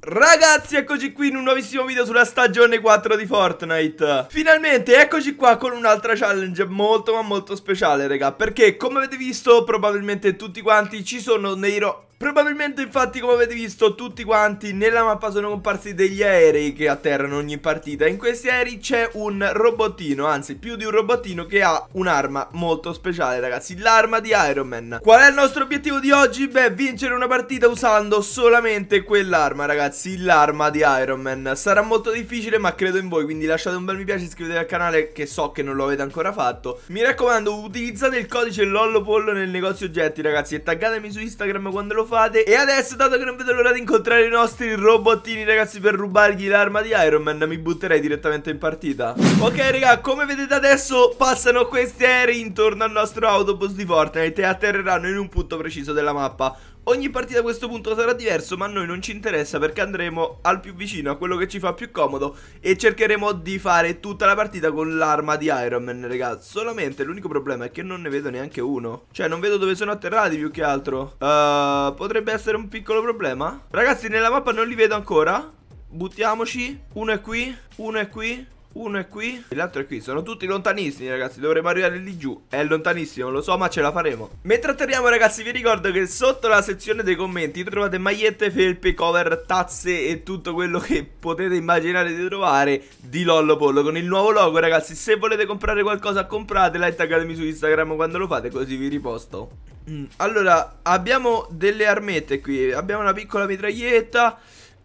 Ragazzi eccoci qui in un nuovissimo video sulla stagione 4 di Fortnite Finalmente eccoci qua con un'altra challenge molto ma molto speciale raga Perché come avete visto probabilmente tutti quanti ci sono nei ro... Probabilmente infatti come avete visto tutti quanti nella mappa sono comparsi degli aerei che atterrano ogni partita In questi aerei c'è un robottino, anzi più di un robottino che ha un'arma molto speciale ragazzi L'arma di Iron Man Qual è il nostro obiettivo di oggi? Beh vincere una partita usando solamente quell'arma ragazzi L'arma di Iron Man Sarà molto difficile ma credo in voi quindi lasciate un bel mi piace iscrivetevi al canale che so che non lo avete ancora fatto Mi raccomando utilizzate il codice LOLLOPOLLO nel negozio oggetti ragazzi E taggatemi su Instagram quando lo fate fate E adesso dato che non vedo l'ora di incontrare i nostri robottini ragazzi per rubargli l'arma di Iron Man Mi butterei direttamente in partita Ok raga come vedete adesso passano questi aerei intorno al nostro autobus di Fortnite E atterreranno in un punto preciso della mappa Ogni partita a questo punto sarà diverso ma a noi non ci interessa perché andremo al più vicino a quello che ci fa più comodo e cercheremo di fare tutta la partita con l'arma di Iron Man raga Solamente l'unico problema è che non ne vedo neanche uno Cioè non vedo dove sono atterrati più che altro uh, Potrebbe essere un piccolo problema Ragazzi nella mappa non li vedo ancora Buttiamoci Uno è qui Uno è qui uno è qui e l'altro è qui Sono tutti lontanissimi ragazzi Dovremmo arrivare lì giù È lontanissimo lo so ma ce la faremo Mentre atterriamo ragazzi vi ricordo che sotto la sezione dei commenti Trovate magliette, felpe, cover, tazze E tutto quello che potete immaginare di trovare Di Lollo Pollo Con il nuovo logo ragazzi Se volete comprare qualcosa compratela E taggatemi su Instagram quando lo fate Così vi riposto mm, Allora abbiamo delle armette qui Abbiamo una piccola mitraglietta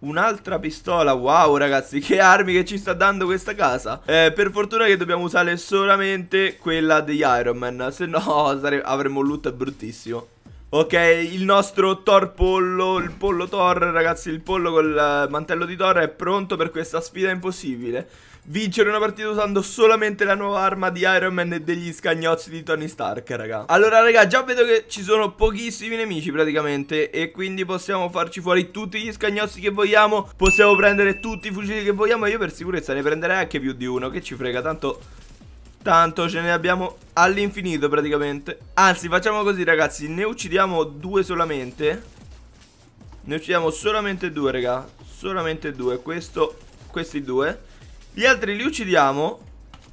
Un'altra pistola, wow ragazzi, che armi che ci sta dando questa casa eh, Per fortuna che dobbiamo usare solamente quella degli Iron Man Se no avremmo un loot bruttissimo Ok, il nostro Thor pollo, il pollo Thor, ragazzi, il pollo col eh, mantello di Thor è pronto per questa sfida impossibile vincere una partita usando solamente la nuova arma di Iron Man e degli scagnozzi di Tony Stark, raga. Allora, raga, già vedo che ci sono pochissimi nemici praticamente e quindi possiamo farci fuori tutti gli scagnozzi che vogliamo, possiamo prendere tutti i fucili che vogliamo io per sicurezza ne prenderei anche più di uno, che ci frega, tanto Tanto ce ne abbiamo all'infinito praticamente Anzi facciamo così ragazzi Ne uccidiamo due solamente Ne uccidiamo solamente due raga Solamente due Questo, Questi due gli altri li uccidiamo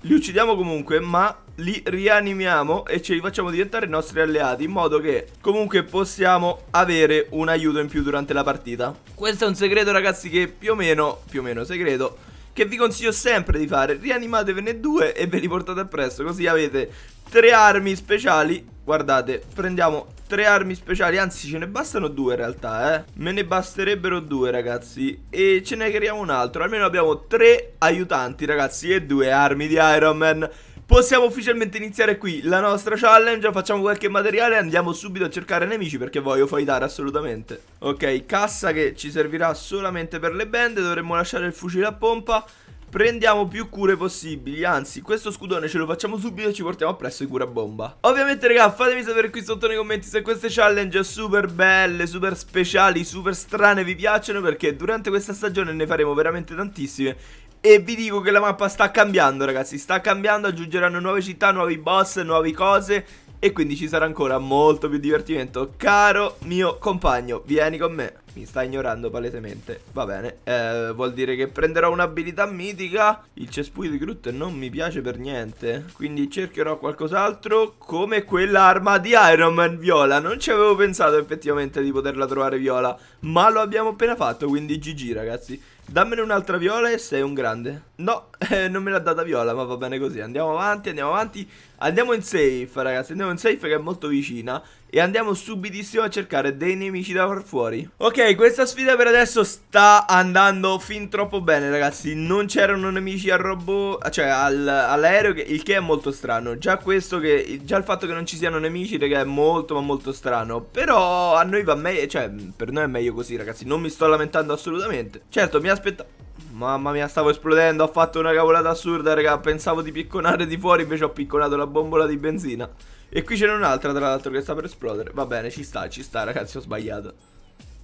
Li uccidiamo comunque ma li rianimiamo e ce li facciamo diventare i nostri alleati in modo che comunque possiamo avere un aiuto in più durante la partita. Questo è un segreto ragazzi che più o meno, più o meno segreto, che vi consiglio sempre di fare. Rianimatevene due e ve li portate appresso così avete tre armi speciali. Guardate, prendiamo tre armi speciali, anzi ce ne bastano due in realtà, eh. Me ne basterebbero due, ragazzi. E ce ne creiamo un altro, almeno abbiamo tre aiutanti, ragazzi, e due armi di Iron Man. Possiamo ufficialmente iniziare qui la nostra challenge, facciamo qualche materiale e andiamo subito a cercare nemici perché voglio fightare assolutamente. Ok, cassa che ci servirà solamente per le bende, dovremmo lasciare il fucile a pompa prendiamo più cure possibili Anzi questo scudone ce lo facciamo subito e ci portiamo appresso i cura bomba Ovviamente raga fatemi sapere qui sotto nei commenti se queste challenge super belle, super speciali, super strane vi piacciono Perché durante questa stagione ne faremo veramente tantissime e vi dico che la mappa sta cambiando ragazzi, sta cambiando, aggiungeranno nuove città, nuovi boss, nuove cose e quindi ci sarà ancora molto più divertimento. Caro mio compagno, vieni con me. Mi sta ignorando palesemente. Va bene. Eh, vuol dire che prenderò un'abilità mitica. Il cespuglio di Groot non mi piace per niente. Quindi cercherò qualcos'altro come quell'arma di Iron Man viola. Non ci avevo pensato effettivamente di poterla trovare viola. Ma lo abbiamo appena fatto, quindi GG ragazzi. Dammene un'altra viola e sei un grande. No, eh, non me l'ha data viola, ma va bene così. Andiamo avanti, andiamo avanti. Andiamo in safe ragazzi Andiamo in safe che è molto vicina E andiamo subitissimo a cercare dei nemici da far fuori Ok questa sfida per adesso sta andando fin troppo bene ragazzi Non c'erano nemici al robot Cioè al, all'aereo Il che è molto strano Già questo che Già il fatto che non ci siano nemici raga è molto ma molto strano Però a noi va meglio Cioè per noi è meglio così ragazzi Non mi sto lamentando assolutamente Certo mi aspettavo Mamma mia, stavo esplodendo, ho fatto una cavolata assurda, raga. Pensavo di picconare di fuori, invece ho picconato la bombola di benzina. E qui c'è un'altra, tra l'altro, che sta per esplodere. Va bene, ci sta, ci sta, ragazzi, ho sbagliato.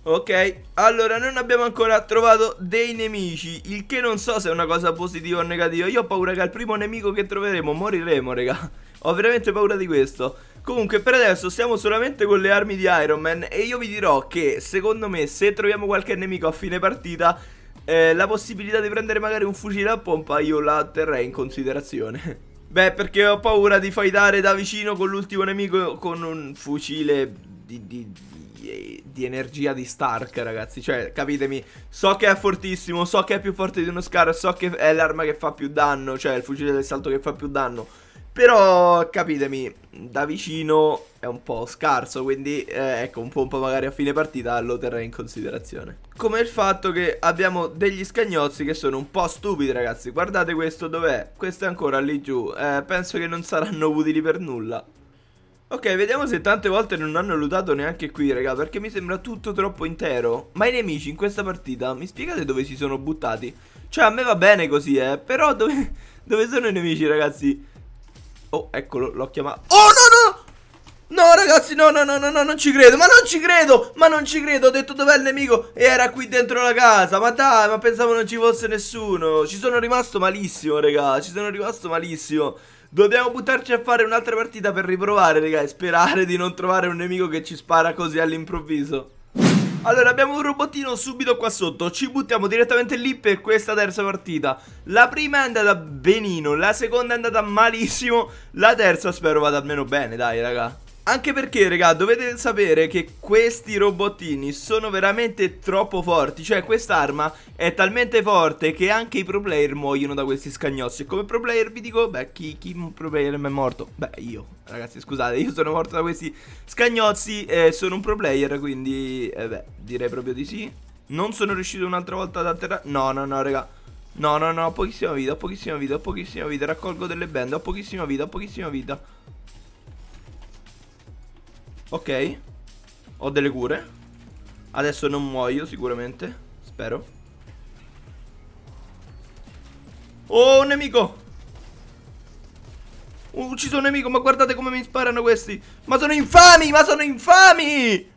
Ok, allora non abbiamo ancora trovato dei nemici, il che non so se è una cosa positiva o negativa. Io ho paura che al primo nemico che troveremo moriremo, raga. Ho veramente paura di questo. Comunque per adesso stiamo solamente con le armi di Iron Man e io vi dirò che secondo me se troviamo qualche nemico a fine partita eh, la possibilità di prendere magari un fucile a pompa io la terrei in considerazione. Beh, perché ho paura di fightare da vicino con l'ultimo nemico con un fucile di, di, di, di, energia di Stark, ragazzi. Cioè, capitemi, so che è fortissimo, so che è più forte di uno Scar, so che è l'arma che fa più danno, cioè il fucile del salto che fa più danno. Però capitemi, da vicino è un po' scarso, quindi eh, ecco un pompa magari a fine partita lo terrei in considerazione. Come il fatto che abbiamo degli scagnozzi che sono un po' stupidi ragazzi, guardate questo dov'è, questo è ancora lì giù, eh, penso che non saranno utili per nulla. Ok, vediamo se tante volte non hanno lootato neanche qui, raga, perché mi sembra tutto troppo intero. Ma i nemici in questa partita, mi spiegate dove si sono buttati? Cioè, a me va bene così, eh, però dove, dove sono i nemici, ragazzi? Oh, eccolo, l'ho chiamato Oh, no, no No ragazzi, no, no, no, no, no, non ci credo, ma non ci credo, ma non ci credo, ho detto dov'è il nemico e era qui dentro la casa, ma dai, ma pensavo non ci fosse nessuno, ci sono rimasto malissimo raga, ci sono rimasto malissimo Dobbiamo buttarci a fare un'altra partita per riprovare raga e sperare di non trovare un nemico che ci spara così all'improvviso allora abbiamo un robottino subito qua sotto Ci buttiamo direttamente lì per questa terza partita La prima è andata benino La seconda è andata malissimo La terza spero vada almeno bene dai raga anche perché, raga, dovete sapere che questi robottini sono veramente troppo forti. Cioè, quest'arma è talmente forte che anche i pro player muoiono da questi scagnozzi. E come pro player vi dico, beh, chi, chi pro player è morto? Beh, io. Ragazzi, scusate, io sono morto da questi scagnozzi e sono un pro player, quindi... Eh beh, direi proprio di sì. Non sono riuscito un'altra volta ad atterrare... No, no, no, raga. No, no, no, ho pochissima vita, ho pochissima vita, ho pochissima vita. Raccolgo delle bende, ho pochissima vita, ho pochissima vita. Ok Ho delle cure Adesso non muoio sicuramente Spero Oh un nemico Ho ucciso un nemico Ma guardate come mi sparano questi Ma sono infami Ma sono infami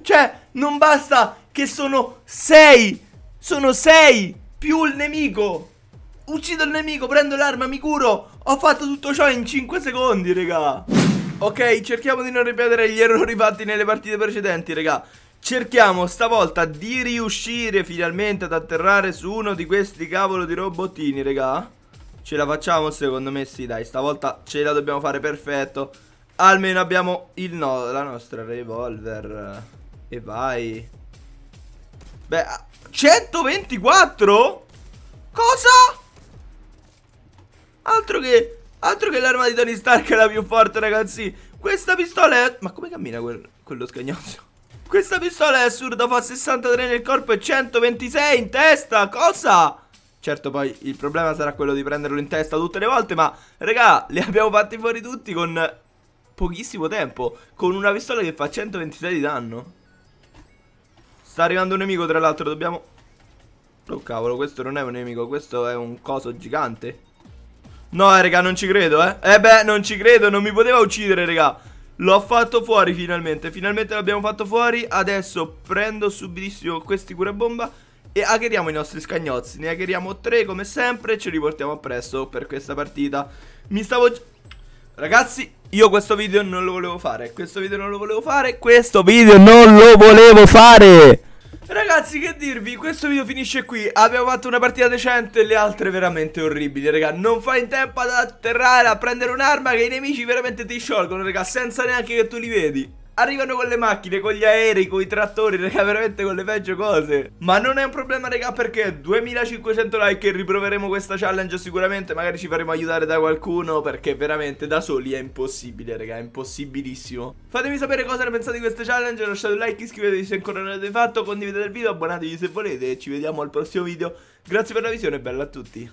Cioè non basta Che sono sei Sono sei Più il nemico Uccido il nemico, prendo l'arma, mi curo Ho fatto tutto ciò in 5 secondi, raga Ok, cerchiamo di non ripetere gli errori fatti nelle partite precedenti, raga. Cerchiamo stavolta di riuscire finalmente ad atterrare su uno di questi cavolo di robottini, raga. Ce la facciamo? Secondo me sì, dai. Stavolta ce la dobbiamo fare perfetto. Almeno abbiamo il no, la nostra revolver. E vai. Beh, 124? Cosa? Altro che Altro che l'arma di Tony Stark è la più forte, ragazzi. Questa pistola è... Ma come cammina quel... quello scagnozzo? Questa pistola è assurda, fa 63 nel corpo e 126 in testa. Cosa? Certo poi il problema sarà quello di prenderlo in testa tutte le volte, ma raga, li abbiamo fatti fuori tutti con pochissimo tempo. Con una pistola che fa 126 di danno. Sta arrivando un nemico, tra l'altro, dobbiamo... Oh cavolo, questo non è un nemico, questo è un coso gigante. No, eh, raga, non ci credo, eh. Eh beh, non ci credo, non mi poteva uccidere, raga. L'ho fatto fuori finalmente. Finalmente l'abbiamo fatto fuori. Adesso prendo subitissimo questi bomba e hackeriamo i nostri scagnozzi. Ne hackeriamo tre come sempre e ci riportiamo appresso per questa partita. Mi stavo... Ragazzi, io questo video non lo volevo fare. Questo video non lo volevo fare. Questo video non lo volevo fare ragazzi che dirvi Questo video finisce qui Abbiamo fatto una partita decente le altre veramente orribili Raga non fai in tempo ad atterrare A prendere un'arma che i nemici veramente ti sciolgono Raga senza neanche che tu li vedi Arrivano con le macchine, con gli aerei, con i trattori, raga, veramente con le peggio cose. Ma non è un problema, raga, perché 2500 like e riproveremo questa challenge sicuramente. Magari ci faremo aiutare da qualcuno, perché veramente da soli è impossibile, raga, è impossibilissimo. Fatemi sapere cosa ne pensate di questa challenge, lasciate un like, iscrivetevi se ancora non l'avete fatto, condividete il video, abbonatevi se volete e ci vediamo al prossimo video. Grazie per la visione e bella a tutti.